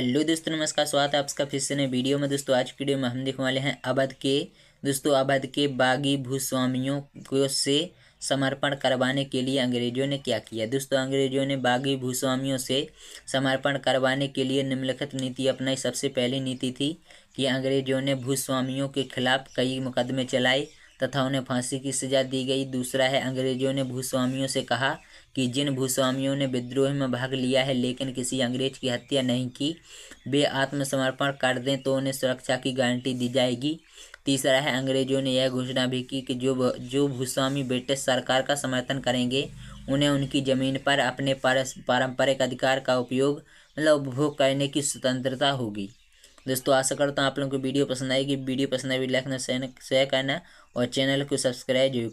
hello दोस्तों नमस्कार स्वागत है आपका फिर से नए वीडियो में दोस्तों आज की वीडियो में हम देखने वाले हैं अवध के दोस्तों अवध के बागी भूस्वामियों को से समर्पण करवाने के लिए अंग्रेजों ने क्या किया दोस्तों अंग्रेजों ने बागी भूस्वामियों से समर्पण करवाने के लिए निम्नलिखित नीति अपनाई सबसे पहली नीति थी कि अंग्रेजों ने भूस्वामियों के खिलाफ कई मुकदमे चलाए तथा उन्हें फांसी की सजा दी गई दूसरा है अंग्रेजों ने भूस्वामियों से कहा कि जिन भूस्वामियों ने विद्रोह में भाग लिया है लेकिन किसी अंग्रेज की हत्या नहीं की वे आत्मसमर्पण कर दें तो उन्हें सुरक्षा की गारंटी दी जाएगी तीसरा है अंग्रेजों ने यह घोषणा भी की कि जो जो भूस्वामी ब्रिटिश सरकार का समर्थन करेंगे उन्हें उनकी ज़मीन पर अपने पारंपरिक अधिकार का उपयोग मतलब उपभोग करने की स्वतंत्रता होगी दोस्तों आशा करता हूँ आप लोगों को वीडियो पसंद आएगी वीडियो पसंद आएगी तो लाइक ना शेयर करना और चैनल को सब्सक्राइब जरूर